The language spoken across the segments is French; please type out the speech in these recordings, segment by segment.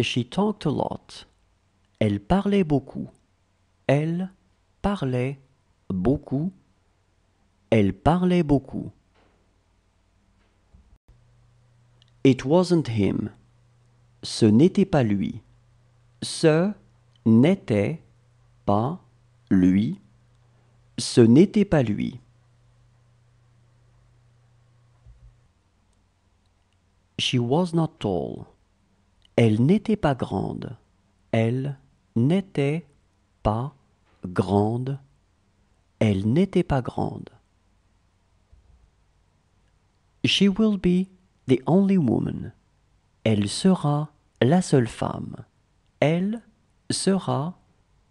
She talked a lot. Elle parlait beaucoup. Elle parlait beaucoup. Elle parlait beaucoup. It wasn't him. Ce n'était pas lui. Ce n'était pas lui. Ce n'était pas lui. She was not tall. Elle n'était pas grande. Elle n'était pas grande. Elle n'était pas grande. She will be the only woman. Elle sera la seule femme. Elle sera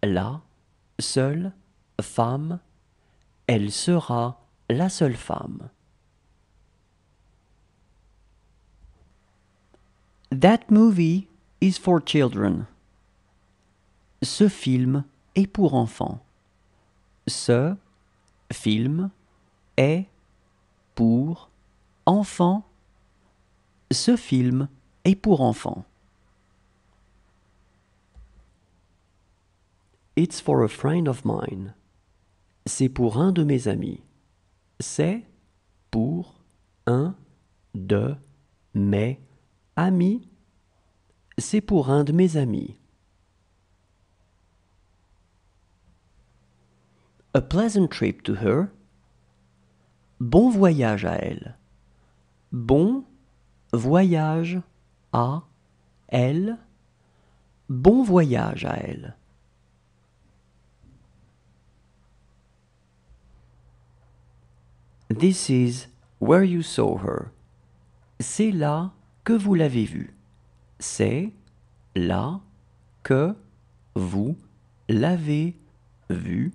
la seule femme. Elle sera la seule femme. That movie is for children. Ce film est pour enfants. Ce film est pour enfants. Ce film est pour enfants. It's for a friend of mine. C'est pour un de mes amis. C'est pour un de mes amis. C'est pour un de mes amis. A pleasant trip to her. Bon voyage à elle. Bon voyage à elle. Bon voyage à elle. This is where you saw her. C'est là que vous l'avez vue c'est là que vous l'avez vu.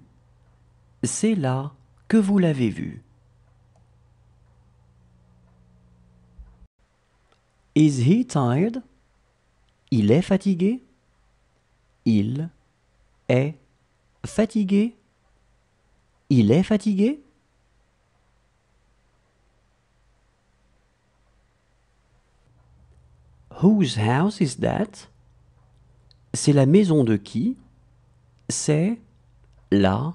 C'est là que vous l'avez vu. Is he tired? Il est fatigué. Il est fatigué. Il est fatigué. Whose house is that? C'est la maison de qui? C'est la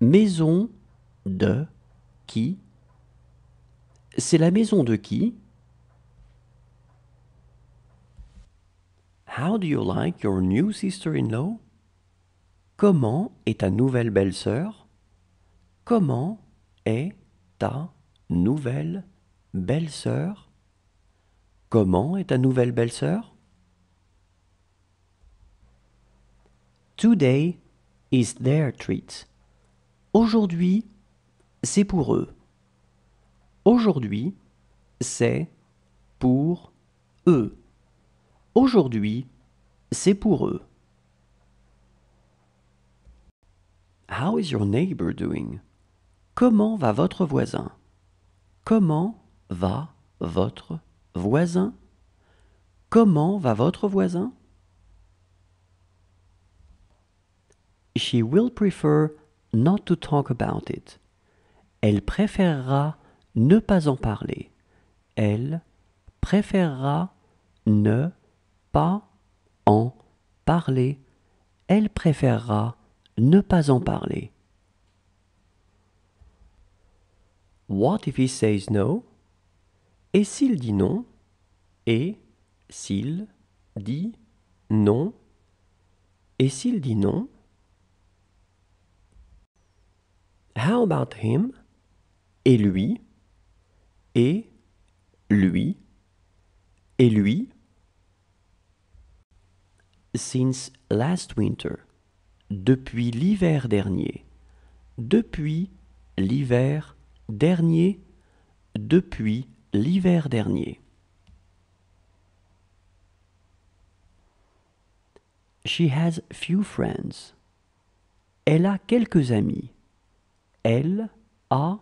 maison de qui? C'est la maison de qui? How do you like your new sister-in-law? Comment est ta nouvelle belle-sœur? Comment est ta nouvelle belle-sœur? Comment est ta nouvelle belle-sœur Today is their treat. Aujourd'hui, c'est pour eux. Aujourd'hui, c'est pour eux. Aujourd'hui, c'est pour eux. How is your neighbor doing? Comment va votre voisin? Comment va votre voisin Comment va votre voisin She will prefer not to talk about it. Elle préférera ne pas en parler. Elle préférera ne pas en parler. Elle préférera ne pas en parler. What if he says no? Et s'il dit non Et s'il dit non Et s'il dit non How about him Et lui Et lui Et lui Since last winter depuis l'hiver dernier, depuis l'hiver dernier, depuis l'hiver dernier. She has few friends. Elle a quelques amis. Elle a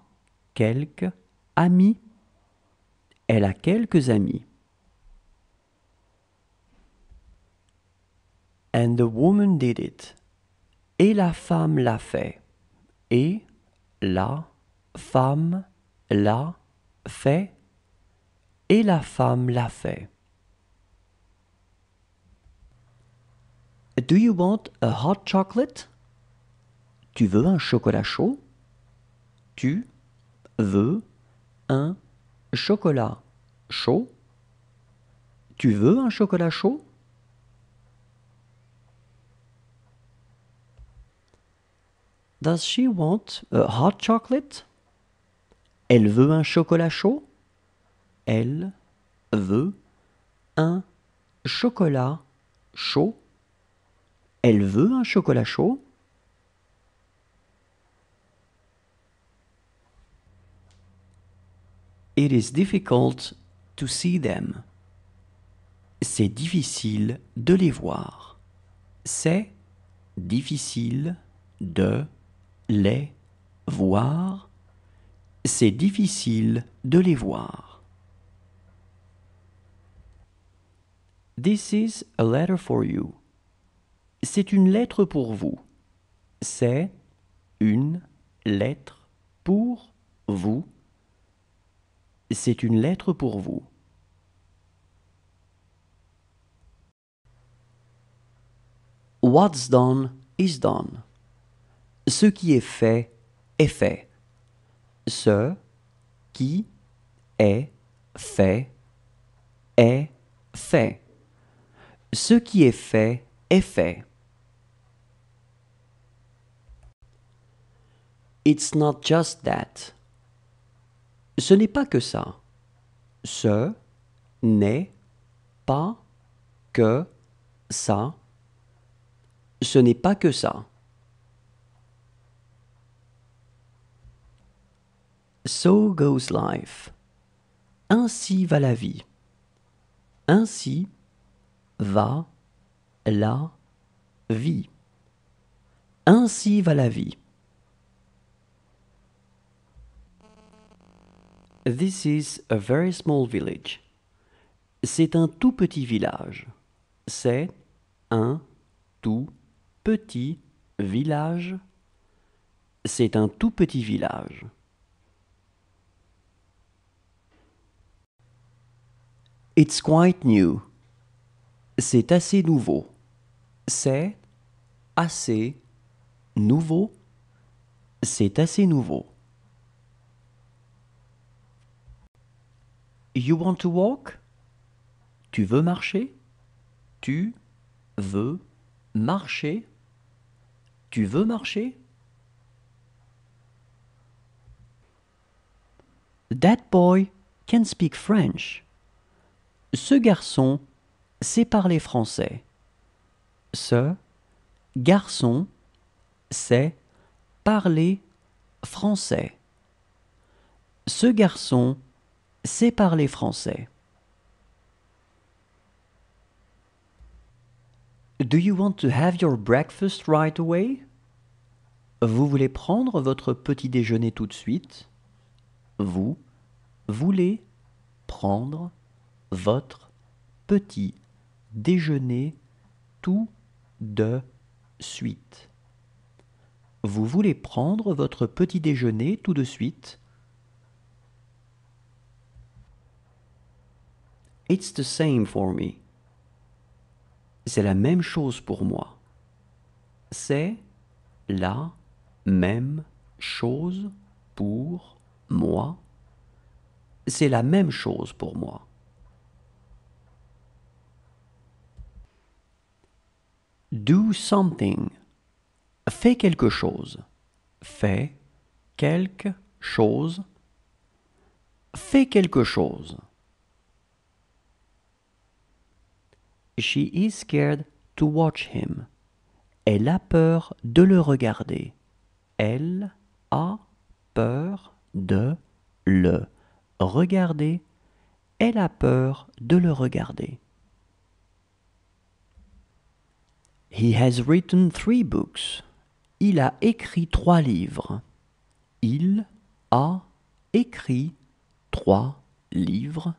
quelques amis. Elle a quelques amis. And the woman did it. Et la femme l'a fait. Et la femme l'a fait et la femme l'a fait. Do you want a hot chocolate? Tu veux un chocolat chaud? Tu veux un chocolat chaud? Tu veux un chocolat chaud? Does she want a hot chocolate? Elle veut un chocolat chaud? Elle veut un chocolat chaud. Elle veut un chocolat chaud. It is difficult to see them. C'est difficile de les voir. C'est difficile de les voir. C'est difficile de les voir. This is a letter for you. C'est une lettre pour vous. C'est une lettre pour vous. C'est une lettre pour vous. What's done is done. Ce qui est fait est fait. Ce qui est fait est fait. Ce qui est fait est fait. It's not just that. Ce n'est pas que ça. Ce n'est pas que ça. Ce n'est pas que ça. So goes life. Ainsi va la vie. Ainsi va la vie. Ainsi va la vie. This is a very small village. C'est un tout petit village. C'est un tout petit village. C'est un tout petit village. It's quite new. C'est assez nouveau. C'est assez nouveau. C'est assez nouveau. You want to walk? Tu veux marcher? Tu veux marcher? Tu veux marcher? That boy can speak French. Ce garçon c'est parler français. Ce garçon, c'est parler français. Ce garçon c'est parler français. Do you want to have your breakfast right away? Vous voulez prendre votre petit déjeuner tout de suite? Vous voulez prendre votre petit déjeuner déjeuner tout de suite. Vous voulez prendre votre petit déjeuner tout de suite? It's the same for me. C'est la même chose pour moi. C'est la même chose pour moi. C'est la même chose pour moi. Do something. Fais quelque chose. Fais quelque chose. Fais quelque chose. She is scared to watch him. Elle a peur de le regarder. Elle a peur de le regarder. Elle a peur de le regarder. He has written three books. Il a écrit trois livres. Il a écrit trois livres.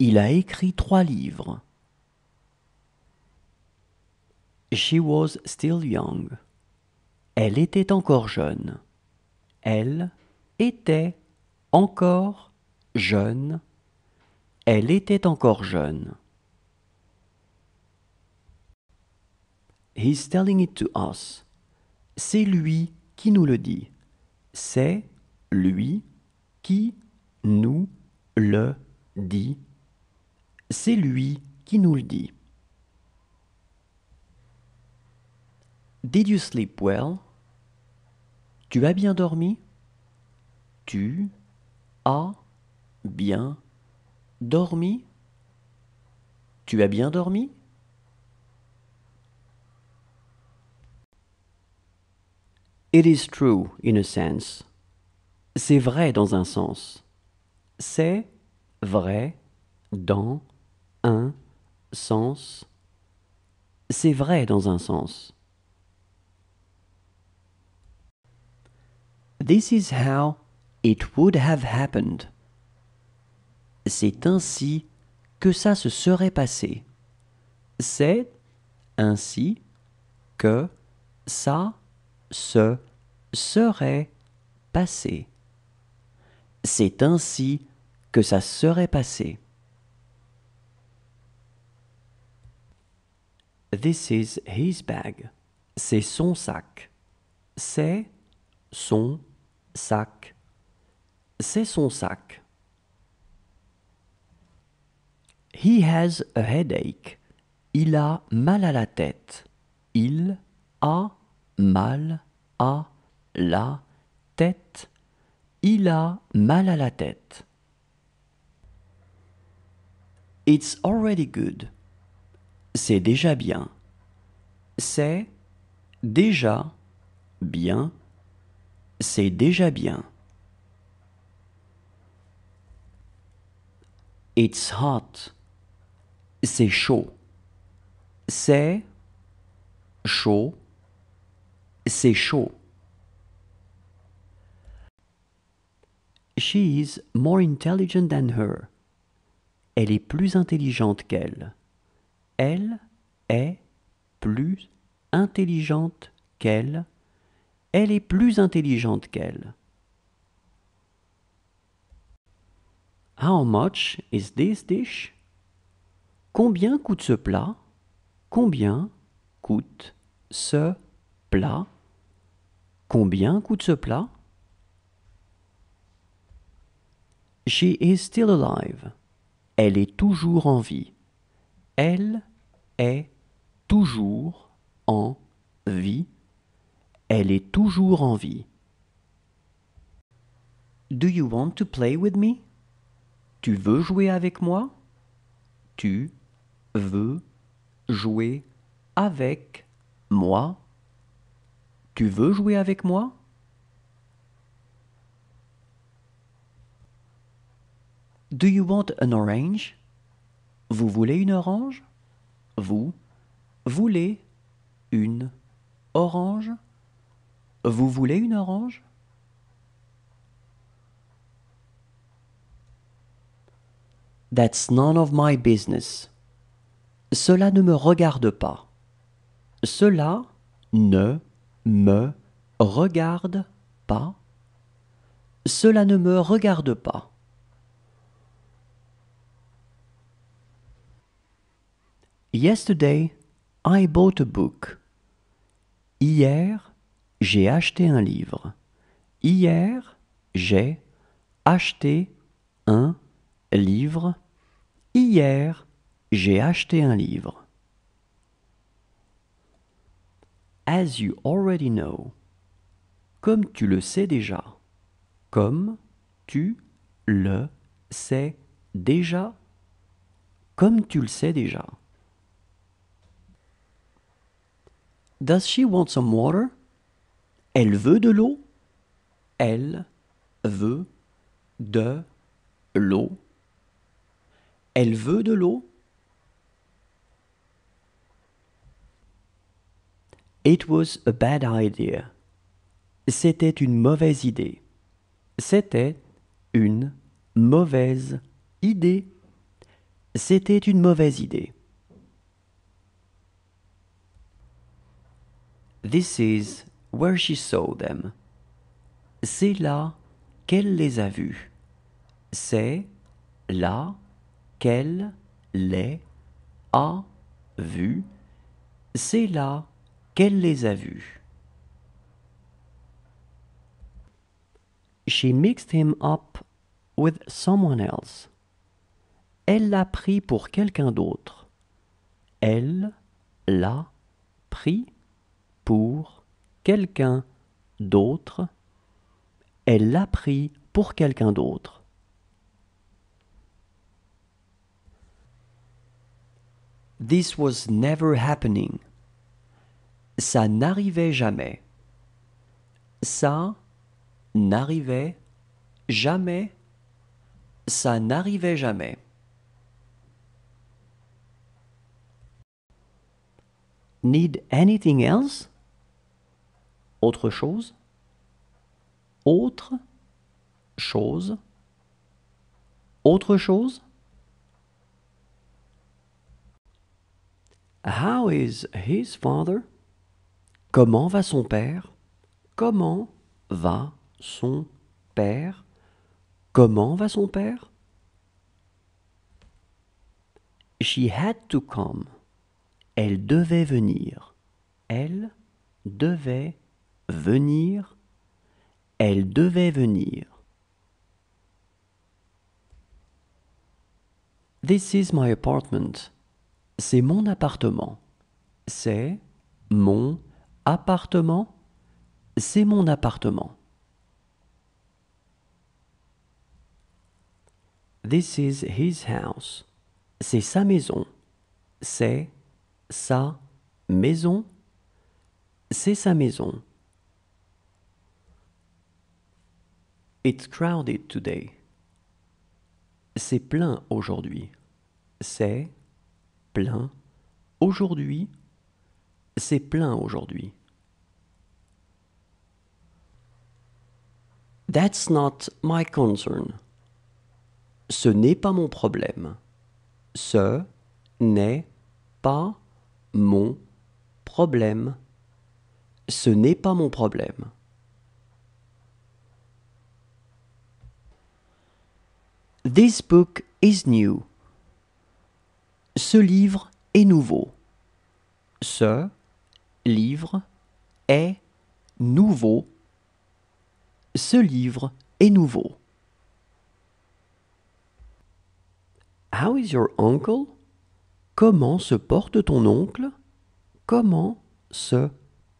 Il a écrit trois livres. She was still young. Elle était encore jeune. Elle était encore jeune. Elle était encore jeune. He's telling it to us. C'est lui qui nous le dit. C'est lui qui nous le dit. C'est lui qui nous le dit. Did you sleep well? Tu as bien dormi? Tu as bien dormi? Tu as bien dormi? It is true in a sense. C'est vrai dans un sens. C'est vrai dans un sens. C'est vrai dans un sens. This is how it would have happened. C'est ainsi que ça se serait passé. C'est ainsi que ça ce serait passé. C'est ainsi que ça serait passé. This is his bag. C'est son sac. C'est son sac. C'est son sac. He has a headache. Il a mal à la tête. Il a mal a la tête. Il a mal à la tête. It's already good. C'est déjà bien. C'est déjà bien. C'est déjà bien. It's hot. C'est chaud. C'est chaud. C'est chaud. She is more intelligent than her. Elle est plus intelligente qu'elle. Elle est plus intelligente qu'elle. Elle est plus intelligente qu'elle. How much is this dish? Combien coûte ce plat? Combien coûte ce plat? Combien coûte ce plat? She is still alive. Elle est toujours en vie. Elle est toujours en vie. Elle est toujours en vie. Do you want to play with me? Tu veux jouer avec moi? Tu veux jouer avec moi? Tu veux jouer avec moi Do you want an orange Vous voulez une orange Vous voulez une orange Vous voulez une orange That's none of my business. Cela ne me regarde pas. Cela ne me regarde pas. Cela ne me regarde pas. Yesterday, I bought a book. Hier, j'ai acheté un livre. Hier, j'ai acheté un livre. Hier, j'ai acheté un livre. as you already know, comme tu le sais déjà, comme tu le sais déjà, comme tu le sais déjà. Does she want some water? Elle veut de l'eau? Elle veut de l'eau. Elle veut de l'eau? It was a bad idea. C'était une mauvaise idée. C'était une mauvaise idée. C'était une mauvaise idée. This is where she saw them. C'est là qu'elle les a vus. C'est là qu'elle les a vus. C'est là qu'elle les a vus. She mixed him up with someone else. Elle l'a pris pour quelqu'un d'autre. Elle l'a pris pour quelqu'un d'autre. Elle l'a pris pour quelqu'un d'autre. This was never happening. Ça n'arrivait jamais. Ça n'arrivait jamais. Ça n'arrivait jamais. Need anything else? Autre chose? Autre chose? Autre chose? How is his father? Comment va son père Comment va son père Comment va son père She had to come. Elle devait venir. Elle devait venir. Elle devait venir. This is my apartment. C'est mon appartement. C'est mon appartement, c'est mon appartement. This is his house. C'est sa maison. C'est sa maison. C'est sa maison. It's crowded today. C'est plein aujourd'hui. C'est plein aujourd'hui. C'est plein aujourd'hui. That's not my concern. Ce n'est pas mon problème. Ce n'est pas mon problème. Ce n'est pas mon problème. This book is new. Ce livre est nouveau. Ce livre est nouveau. Ce livre est nouveau. How is your uncle? Comment se porte ton oncle? Comment se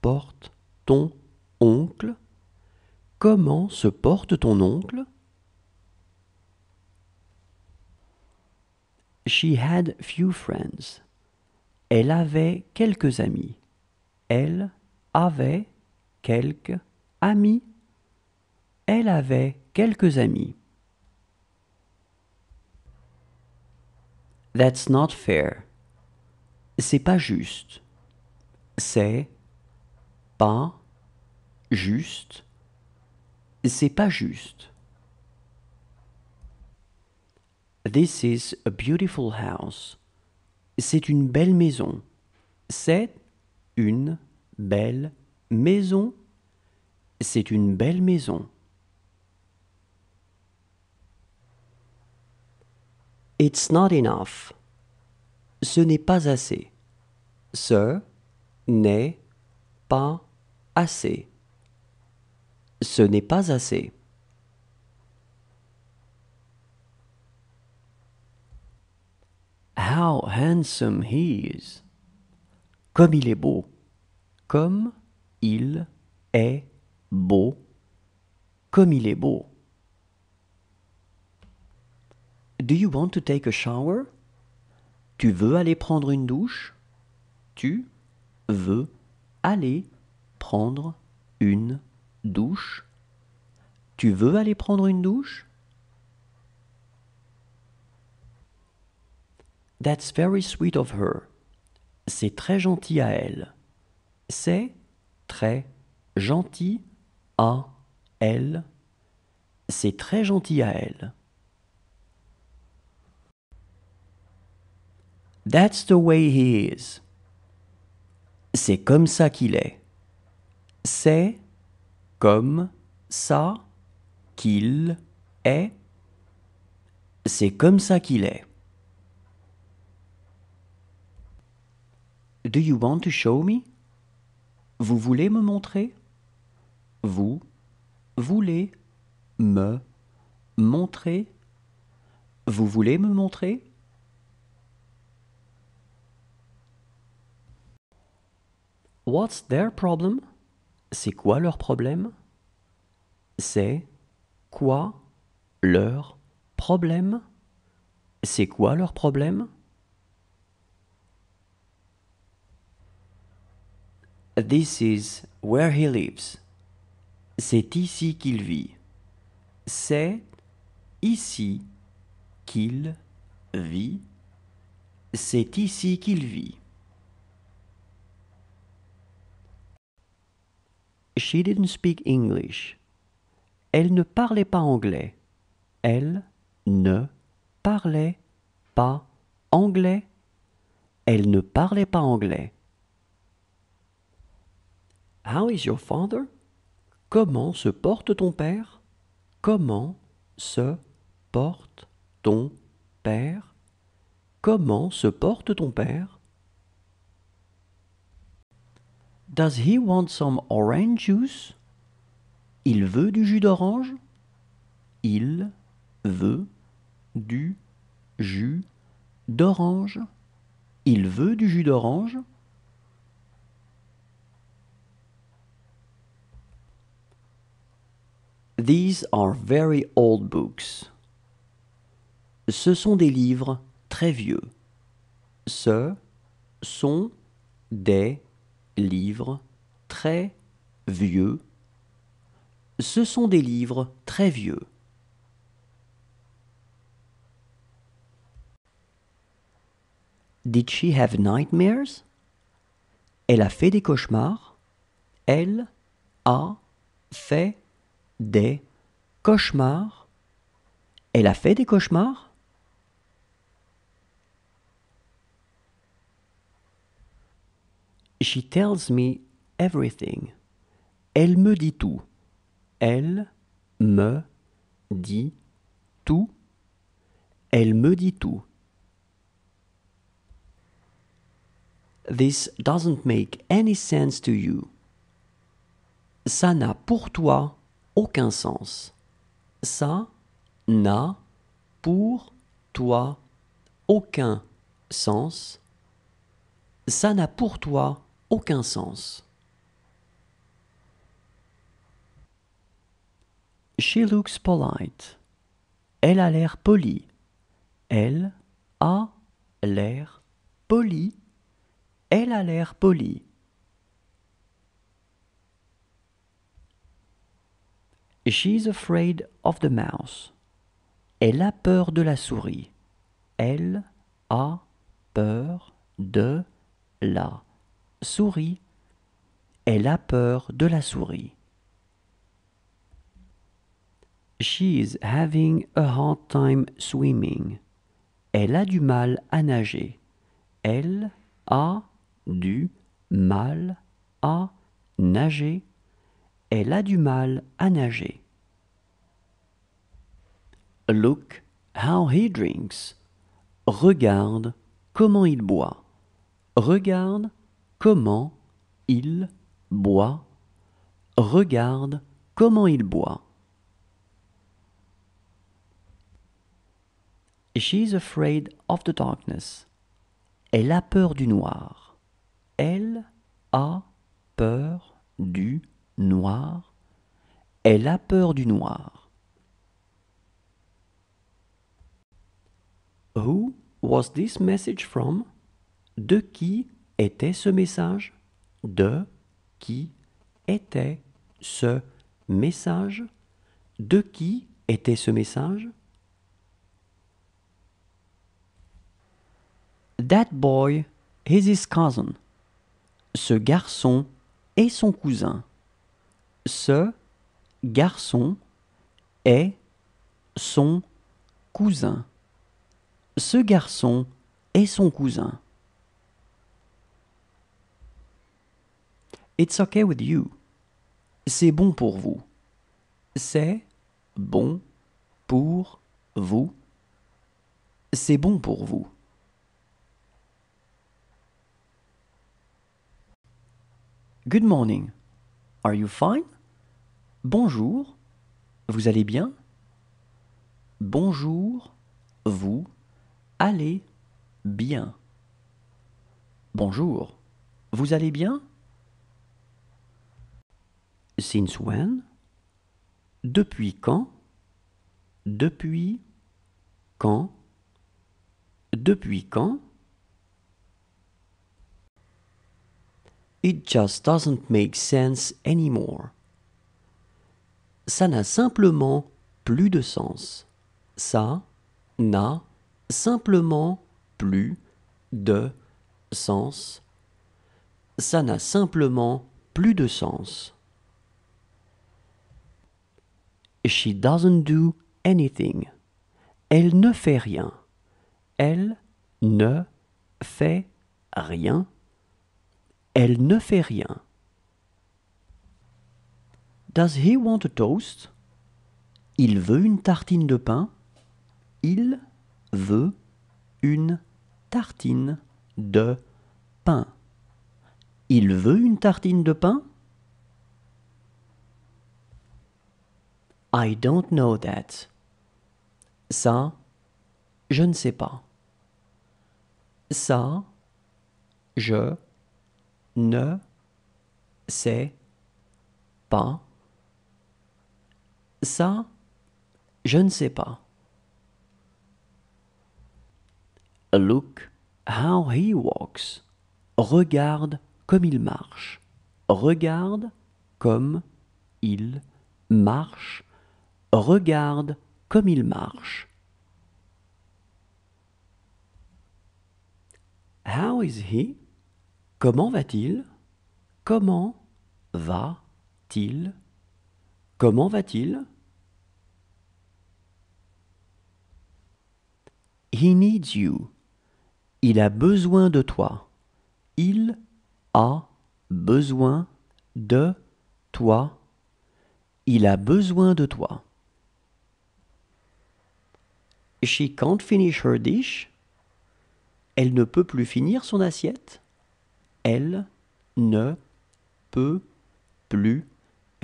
porte ton oncle? Comment se porte ton oncle? She had few friends. Elle avait quelques amis. Elle avait quelques amis. Elle avait quelques amis. That's not fair. C'est pas juste. C'est pas juste. C'est pas juste. This is a beautiful house. C'est une belle maison. C'est une belle maison. C'est une belle maison. It's not enough. Ce n'est pas assez. Ce n'est pas assez. Ce n'est pas assez. How handsome he is. Comme il est beau. Comme il est beau. Comme il est beau. Do you want to take a shower? Tu veux aller prendre une douche? Tu veux aller prendre une douche? Tu veux aller prendre une douche? That's very sweet of her. C'est très gentil à elle. C'est très gentil à elle. C'est très gentil à elle. That's the way he is. C'est comme ça qu'il est. C'est comme ça qu'il est. C'est comme ça qu'il est. Do you want to show me? Vous voulez me montrer? Vous voulez me montrer? Vous voulez me montrer? What's their problem? C'est quoi leur problème? C'est quoi leur problème? C'est quoi leur problème? This is where he lives. C'est ici qu'il vit. C'est ici qu'il vit. C'est ici qu'il vit. She didn't speak English. Elle ne parlait pas anglais. Elle ne parlait pas anglais. Elle ne parlait pas anglais. How is your father? Comment se porte ton père? Comment se porte ton père? Comment se porte ton père? Does he want some orange juice? Il veut du jus d'orange? Il veut du jus d'orange. Il veut du jus d'orange. These are very old books. Ce sont des livres très vieux. Ce sont des livres très vieux. Ce sont des livres très vieux. Did she have nightmares? Elle a fait des cauchemars. Elle a fait des cauchemars Elle a fait des cauchemars She tells me everything. Elle me dit tout. Elle me dit tout. Elle me dit tout. This doesn't make any sense to you. Ça n'a pour toi aucun sens. Ça n'a pour toi aucun sens. Ça n'a pour toi aucun sens. She looks polite. Elle a l'air polie. Elle a l'air polie. Elle a l'air polie. She's afraid of the mouse. Elle a peur de la souris. Elle a peur de la souris. Elle a peur de la souris. She's having a hard time swimming. Elle a du mal à nager. Elle a du mal à nager. Elle a du mal à nager. Look how he drinks. Regarde comment il boit. Regarde comment il boit. Regarde comment il boit. She's afraid of the darkness. Elle a peur du noir. Elle a peur du noir noir. Elle a peur du noir. Who was this message from? De qui était ce message? De qui était ce message? De qui était ce message? That boy is his cousin. Ce garçon est son cousin. Ce garçon est son cousin. Ce garçon est son cousin. It's okay with you. C'est bon pour vous. C'est bon pour vous. C'est bon pour vous. Good morning. Are you fine? Bonjour, vous allez bien Bonjour, vous allez bien Bonjour, vous allez bien Since when Depuis quand Depuis quand Depuis quand It just doesn't make sense anymore ça n'a simplement plus de sens. Ça n'a simplement plus de sens. Ça n'a simplement plus de sens. She doesn't do anything. Elle ne fait rien. Elle ne fait rien. Elle ne fait rien. Does he want a toast? Il veut une tartine de pain. Il veut une tartine de pain. Il veut une tartine de pain? I don't know that. Ça, je ne sais pas. Ça, je ne sais pas. Ça, je ne sais pas. Look how he walks. Regarde comme il marche. Regarde comme il marche. Regarde comme il marche. How is he? Comment va-t-il? Comment va-t-il? Comment va-t-il? He needs you. Il a besoin de toi. Il a besoin de toi. Il a besoin de toi. She can't finish her dish. Elle ne peut plus finir son assiette. Elle ne peut plus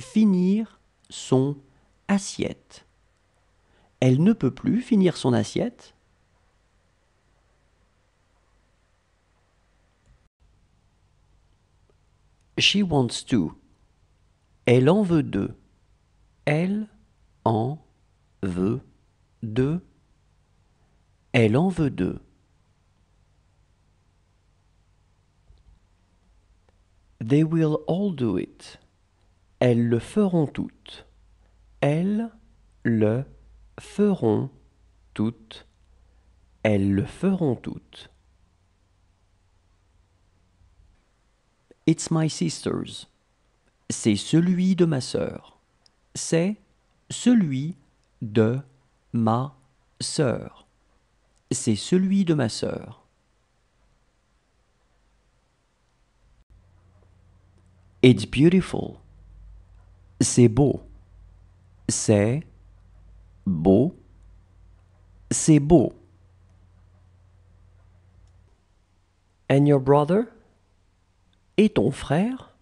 finir son assiette. Elle ne peut plus finir son assiette. She wants to. Elle en veut deux. Elle en veut deux. Elle en veut deux. They will all do it. Elles le feront toutes. Elles le feront toutes. Elles le feront toutes. It's My Sister's. C'est celui de ma sœur. C'est celui de ma sœur. C'est celui de ma sœur. It's beautiful. C'est beau. C'est beau. C'est beau. And your brother? et ton frère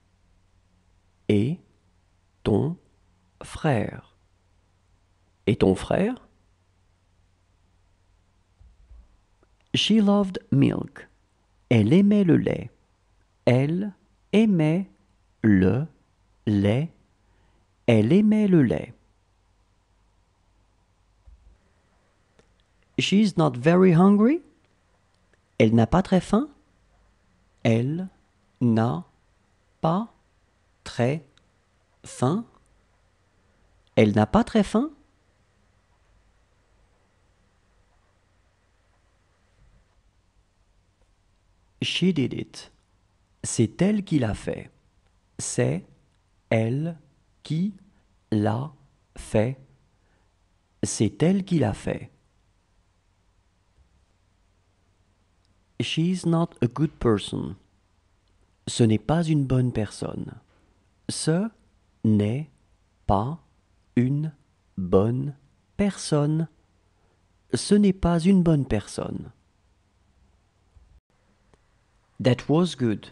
et ton frère et ton frère She loved milk. Elle aimait le lait. Elle aimait le lait. Elle aimait le lait. She's not very hungry. Elle n'a pas très faim. Elle n'a pas très faim. Elle n'a pas très faim She did it. C'est elle qui l'a fait. C'est elle qui l'a fait. C'est elle qui l'a fait. She is not a good person ce n'est pas une bonne personne. Ce n'est pas une bonne personne. Ce n'est pas une bonne personne. That was good.